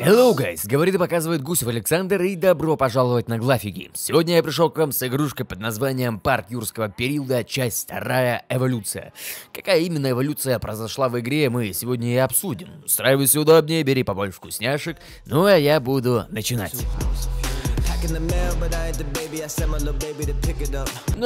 Hello, guys! Говорит и показывает Гусев Александр, и добро пожаловать на Глафиги. Сегодня я пришел к вам с игрушкой под названием «Парк юрского периода. Часть вторая. Эволюция». Какая именно эволюция произошла в игре, мы сегодня и обсудим. Устраивайся удобнее, бери побольше вкусняшек, ну а я буду начинать. Ну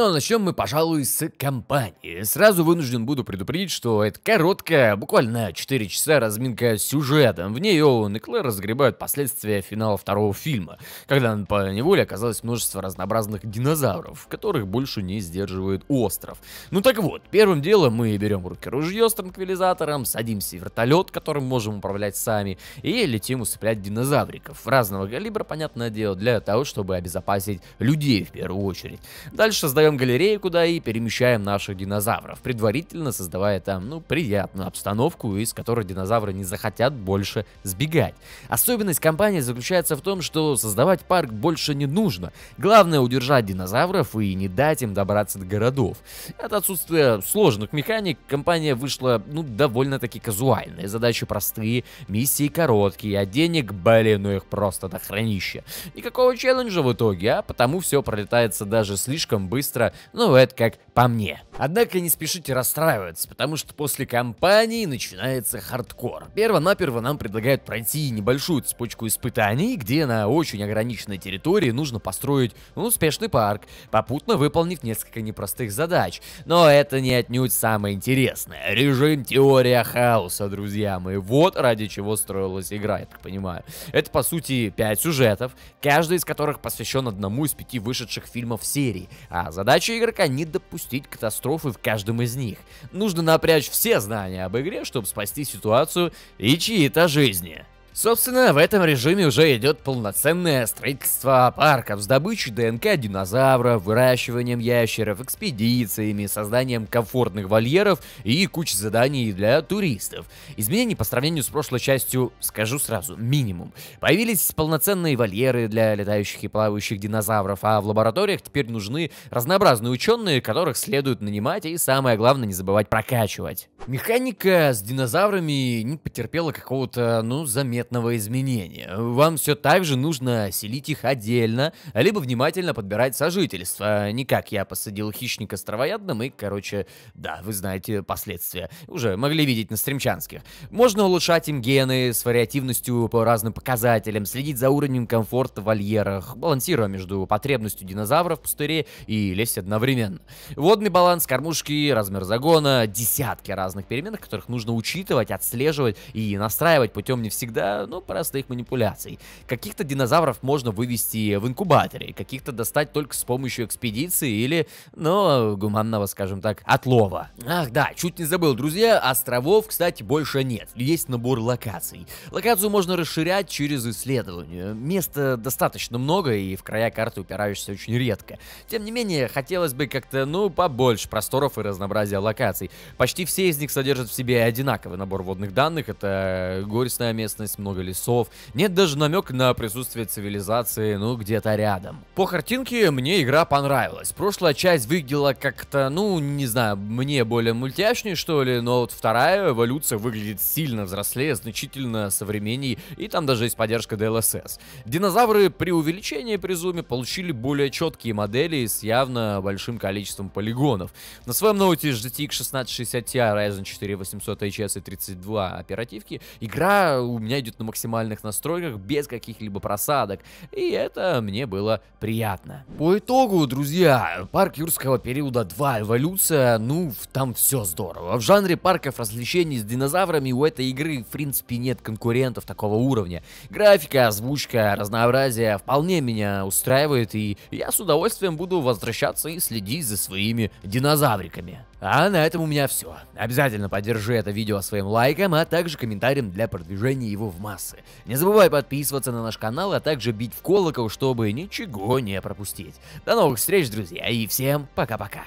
а начнем мы, пожалуй, с компании. Сразу вынужден буду предупредить, что это короткая, буквально 4 часа разминка с сюжетом. В ней Оуэн и Клэр разгребают последствия финала второго фильма, когда по неволе оказалось множество разнообразных динозавров, которых больше не сдерживает остров. Ну так вот, первым делом мы берем в руки ружье с транквилизатором, садимся в вертолет, которым можем управлять сами, и летим усыплять динозавриков разного калибра, понятное дело, для того, делать, чтобы обезопасить людей в первую очередь. Дальше создаем галерею, куда и перемещаем наших динозавров, предварительно создавая там, ну, приятную обстановку, из которой динозавры не захотят больше сбегать. Особенность компании заключается в том, что создавать парк больше не нужно. Главное удержать динозавров и не дать им добраться до городов. От отсутствия сложных механик компания вышла, ну, довольно-таки казуальная. Задачи простые, миссии короткие, а денег, блин, ну их просто до хранища. Никакого честного челленджа в итоге, а потому все пролетается даже слишком быстро, ну это как по мне. Однако не спешите расстраиваться, потому что после кампании начинается хардкор. Перво-наперво нам предлагают пройти небольшую цепочку испытаний, где на очень ограниченной территории нужно построить ну, успешный парк, попутно выполнив несколько непростых задач. Но это не отнюдь самое интересное. Режим теория хаоса, друзья мои. Вот ради чего строилась игра, я так понимаю. Это, по сути, пять сюжетов, каждый из которых посвящен одному из пяти вышедших фильмов серии. А задача игрока не допустить катастрофы катастрофы в каждом из них. Нужно напрячь все знания об игре, чтобы спасти ситуацию и чьи-то жизни. Собственно, в этом режиме уже идет полноценное строительство парков с добычей ДНК динозавров, выращиванием ящеров, экспедициями, созданием комфортных вольеров и куча заданий для туристов. Изменений по сравнению с прошлой частью, скажу сразу, минимум. Появились полноценные вольеры для летающих и плавающих динозавров, а в лабораториях теперь нужны разнообразные ученые, которых следует нанимать и самое главное не забывать прокачивать. Механика с динозаврами не потерпела какого-то, ну, заметного заметного изменения. Вам все так же нужно селить их отдельно, либо внимательно подбирать сожительство. Не как я посадил хищника с травоядным и, короче, да, вы знаете последствия. Уже могли видеть на стримчанских. Можно улучшать им гены с вариативностью по разным показателям, следить за уровнем комфорта в вольерах, балансируя между потребностью динозавров в пустыре и лезть одновременно. Водный баланс, кормушки, размер загона, десятки разных переменных, которых нужно учитывать, отслеживать и настраивать путем не всегда ну, простых манипуляций. Каких-то динозавров можно вывести в инкубаторе, каких-то достать только с помощью экспедиции или, ну, гуманного, скажем так, отлова. Ах да, чуть не забыл, друзья, островов, кстати, больше нет. Есть набор локаций. Локацию можно расширять через исследование. Места достаточно много, и в края карты упираешься очень редко. Тем не менее, хотелось бы как-то, ну, побольше просторов и разнообразия локаций. Почти все из них содержат в себе одинаковый набор водных данных. Это горестная местность, много лесов. Нет даже намек на присутствие цивилизации, ну, где-то рядом. По картинке мне игра понравилась. Прошлая часть выглядела как-то, ну, не знаю, мне более мультяшнее, что ли, но вот вторая эволюция выглядит сильно взрослее, значительно современней, и там даже есть поддержка DLSS. Динозавры при увеличении призуме получили более четкие модели с явно большим количеством полигонов. На своем ноуте GTX 1660 Ti, Ryzen 4 800 HS и 32 оперативки, игра у меня идет будет на максимальных настройках без каких-либо просадок. И это мне было приятно. По итогу, друзья, парк юрского периода 2 эволюция, ну там все здорово. В жанре парков развлечений с динозаврами у этой игры в принципе нет конкурентов такого уровня. Графика, озвучка, разнообразие вполне меня устраивает и я с удовольствием буду возвращаться и следить за своими динозавриками. А на этом у меня все. Обязательно поддержи это видео своим лайком, а также комментарием для продвижения его в массы. Не забывай подписываться на наш канал, а также бить в колокол, чтобы ничего не пропустить. До новых встреч, друзья, и всем пока-пока.